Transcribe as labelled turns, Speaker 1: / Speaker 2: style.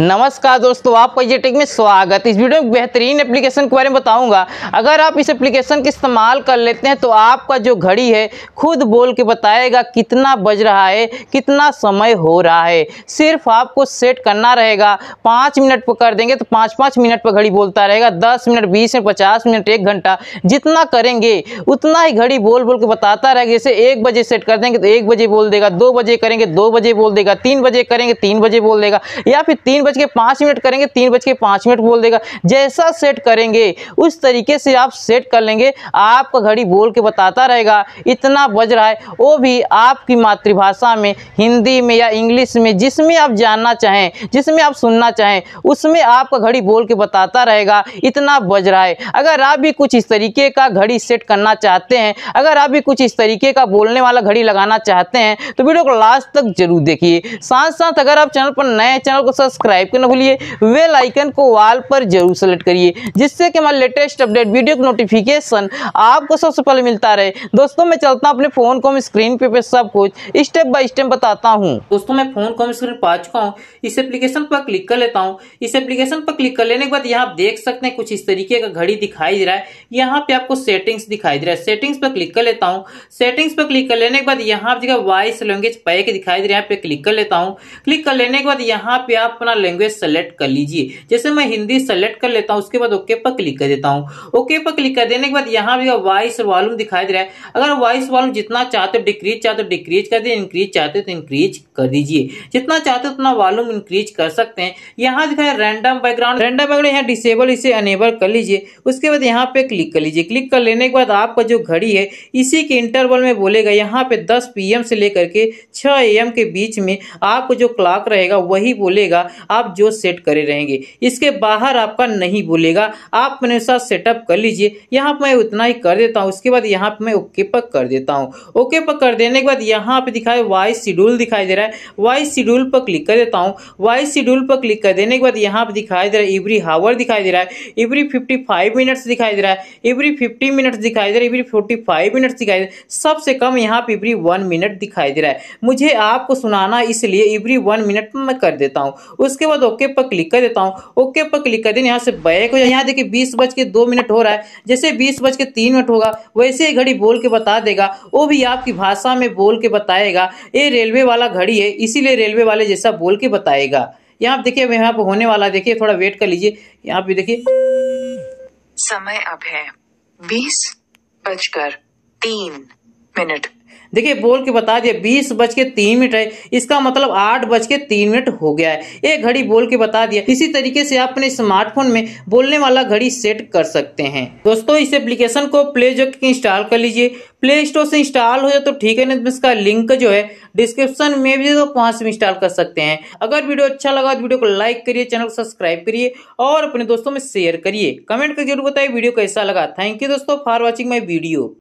Speaker 1: नमस्कार दोस्तों आपका ये टेक में स्वागत इस वीडियो में बेहतरीन एप्लीकेशन के बारे में बताऊंगा अगर आप इस एप्लीकेशन का इस्तेमाल कर लेते हैं तो आपका जो घड़ी है खुद बोल के बताएगा कितना बज रहा है कितना समय हो रहा है सिर्फ आपको सेट करना रहेगा पाँच मिनट पर कर देंगे तो पाँच पाँच मिनट पर घड़ी बोलता रहेगा दस मिनट बीस मिनट पचास मिनट एक घंटा जितना करेंगे उतना ही घड़ी बोल बोल के बताता रहेगा जैसे एक बजे सेट कर देंगे तो एक बजे बोल देगा दो बजे करेंगे दो बजे बोल देगा तीन बजे करेंगे तीन बजे बोल देगा या फिर तीन बज के पांच मिनट करेंगे तीन बज के पांच मिनट बोल देगा जैसा सेट करेंगे उस तरीके से आप सेट कर लेंगे आपका घड़ी बोल के बताता रहेगा इतना बज रहा है वो भी आपकी मातृभाषा में हिंदी में या इंग्लिश में जिसमें आप जानना चाहें जिसमें आप सुनना चाहें उसमें आपका घड़ी बोल के बताता रहेगा इतना बज रहा है अगर आप भी कुछ इस तरीके का घड़ी सेट करना चाहते हैं अगर आप भी कुछ इस तरीके का बोलने वाला घड़ी लगाना चाहते हैं तो वीडियो को लास्ट तक जरूर देखिए साथ साथ अगर आप चैनल पर नए चैनल को सब्सक्राइब सब्सक्राइब करना भूलिए वेल आइकन को वाल पर जरूर सेलेक्ट करिए जिससे कि हमारे लेटेस्ट अपडेट वीडियो का नोटिफिकेशन आपको सबसे पहले मिलता रहे दोस्तों मैं चलता हूँ अपने फ़ोन को स्क्रीन पे, सब कुछ स्टेप बाय स्टेप बताता हूँ दोस्तों मैं फ़ोन को स्क्रीन पा चुका हूँ इस एप्लीकेशन पर क्लिक कर लेता हूँ इस एप्लीकेशन पर क्लिक कर लेने के बाद यहाँ आप देख सकते हैं कुछ इस तरीके का घड़ी दिखाई दे रहा है यहाँ पे आपको सेटिंग्स दिखाई दे रहा है सेटिंग्स पर क्लिक कर लेता हूँ सेटिंग्स पर क्लिक कर लेने के बाद यहाँ जगह वॉइस लैंग्वेज पैक दिखाई दे रहा है पे क्लिक कर लेता हूँ क्लिक कर लेने के बाद यहाँ पे आप अपना लैंग्वेज सेलेक्ट कर लीजिए जैसे मैं हिंदी सेलेक्ट कर लेता हूँ उसके बाद ओके पर क्लिक कर देता हूँ ओके पर क्लिक कर देने के बाद यहाँ भी वॉइस वॉल्यूम दिखाई दे रहा है अगर वॉइस वॉल्यूम जितना चाहते हो डिक्रीज चाहते हो डिक्रीज कर दीजिए इंक्रीज चाहते हो तो इंक्रीज कर दीजिए जितना चाहते हो उतना वॉल्यूम इंक्रीज कर सकते हैं यहाँ दिखाए रैंडम बैकग्राउंड रैंडम बैकग्राउंड यहाँ डिसेबल इसे अनेबल कर लीजिए उसके बाद यहाँ पे क्लिक कर लीजिए क्लिक कर लेने के बाद आपका जो घड़ी है इसी के इंटरवल में बोलेगा यहाँ पे 10 पीएम से लेकर के 6 एम के बीच में आपको जो क्लॉक रहेगा वही बोलेगा आप जो सेट करे रहेंगे इसके बाहर आपका नहीं बोलेगा आप अपने साथ सेटअप कर लीजिए यहाँ पर मैं उतना ही कर देता हूँ उसके बाद यहाँ पर मैं ओके पर कर देता हूँ ओके पर कर देने के बाद यहाँ पर दिखाए वाई शेड्यूल दिखाई दे रहा है वाई शेड्यूल पर क्लिक कर देता हूँ वाई शेड्यूल पर क्लिक कर देने के बाद यहाँ पर दिखाई दे रहा है एवरी हावर दिखाई दे रहा है एवरी फिफ्टी फाइव मिनट्स दिखाई दे रहा है एवरी फिफ्टी मिनट्स दिखाई दे रहा है एवरी फोर्टी फाइव मिनट्स दिखाई दे रहा है सबसे कम यहाँ पर एवरी वन मिनट दिखाई दे रहा है मुझे आपको सुनाना इसलिए एवरी वन मिनट मैं कर देता हूँ उसके उसके बाद ओके पर क्लिक कर देता हूँ ओके पर क्लिक कर देने यहाँ से बैक हो जाए यहाँ देखिए बीस बज के दो मिनट हो रहा है जैसे बीस बज के तीन मिनट होगा वैसे ही घड़ी बोल के बता देगा वो भी आपकी भाषा में बोल के बताएगा ये रेलवे वाला घड़ी है इसीलिए रेलवे वाले जैसा बोल के बताएगा यहाँ देखिए अब यहाँ पर होने वाला देखिए थोड़ा वेट कर लीजिए यहाँ पे देखिए समय अब है बीस बजकर तीन मिनट देखिए बोल के बता दिया बीस बज के तीन मिनट है इसका मतलब आठ बज के तीन मिनट हो गया है ये घड़ी बोल के बता दिया इसी तरीके से आप अपने स्मार्टफोन में बोलने वाला घड़ी सेट कर सकते हैं दोस्तों इस एप्लीकेशन को प्ले जो इंस्टॉल कर लीजिए प्ले स्टोर से इंस्टॉल हो जाए तो ठीक है ना तो इसका लिंक जो है डिस्क्रिप्शन में भी तो वहां से इंस्टॉल कर सकते हैं अगर वीडियो अच्छा लगा तो वीडियो को लाइक करिए चैनल को सब्सक्राइब करिए और अपने दोस्तों में शेयर करिए कमेंट करके जरूर बताइए वीडियो कैसा लगा थैंक यू दोस्तों फॉर वॉचिंग माई वीडियो